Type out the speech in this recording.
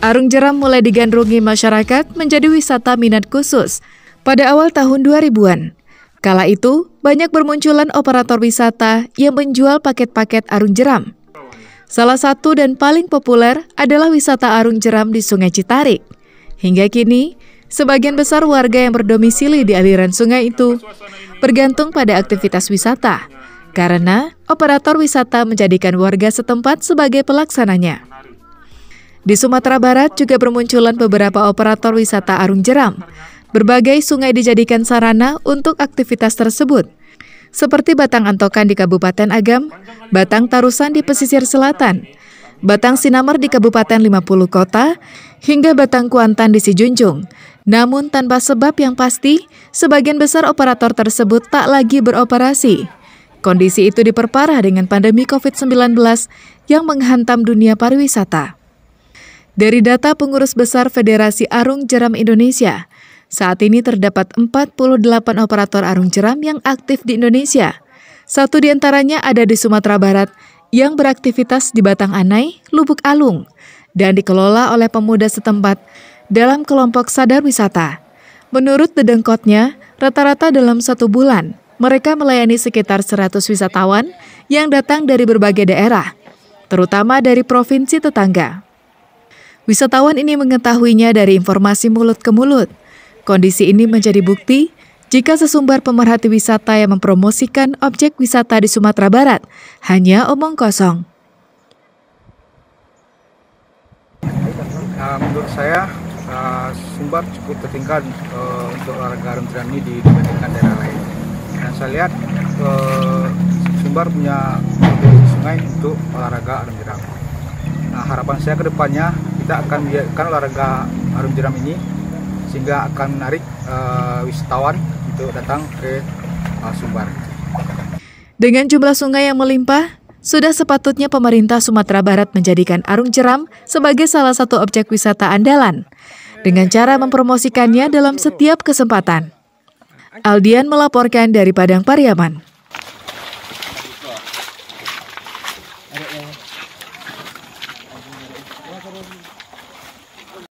Arung jeram mulai digandrungi masyarakat menjadi wisata minat khusus pada awal tahun 2000-an. Kala itu, banyak bermunculan operator wisata yang menjual paket-paket arung jeram. Salah satu dan paling populer adalah wisata arung jeram di Sungai Citarik. Hingga kini, sebagian besar warga yang berdomisili di aliran sungai itu bergantung pada aktivitas wisata, karena operator wisata menjadikan warga setempat sebagai pelaksananya. Di Sumatera Barat juga bermunculan beberapa operator wisata arung jeram. Berbagai sungai dijadikan sarana untuk aktivitas tersebut, seperti Batang Antokan di Kabupaten Agam, Batang Tarusan di pesisir selatan, Batang Sinamar di Kabupaten 50 Kota, hingga Batang Kuantan di Sijunjung. Namun tanpa sebab yang pasti, sebagian besar operator tersebut tak lagi beroperasi. Kondisi itu diperparah dengan pandemi COVID-19 yang menghantam dunia pariwisata. Dari data pengurus besar Federasi Arung Jeram Indonesia, saat ini terdapat 48 operator arung jeram yang aktif di Indonesia. Satu di antaranya ada di Sumatera Barat yang beraktivitas di Batang Anai, Lubuk Alung, dan dikelola oleh pemuda setempat dalam kelompok sadar wisata. Menurut dedengkotnya, rata-rata dalam satu bulan, mereka melayani sekitar 100 wisatawan yang datang dari berbagai daerah, terutama dari provinsi tetangga. Wisatawan ini mengetahuinya dari informasi mulut ke mulut. Kondisi ini menjadi bukti jika sesumber pemerhati wisata yang mempromosikan objek wisata di Sumatera Barat hanya omong kosong. Nah, menurut saya uh, Sumbar cukup tertinggal uh, untuk olahraga renteran ini dibandingkan daerah lain. Dan saya lihat uh, Sumbar punya sungai untuk olahraga renteran. Nah, harapan saya ke depannya kita akan biarkan olahraga arum jeram ini sehingga akan menarik uh, wisatawan untuk datang ke uh, Sumbar. Dengan jumlah sungai yang melimpah, sudah sepatutnya pemerintah Sumatera Barat menjadikan Arung Jeram sebagai salah satu objek wisata andalan dengan cara mempromosikannya dalam setiap kesempatan. Aldian melaporkan dari Padang Pariaman.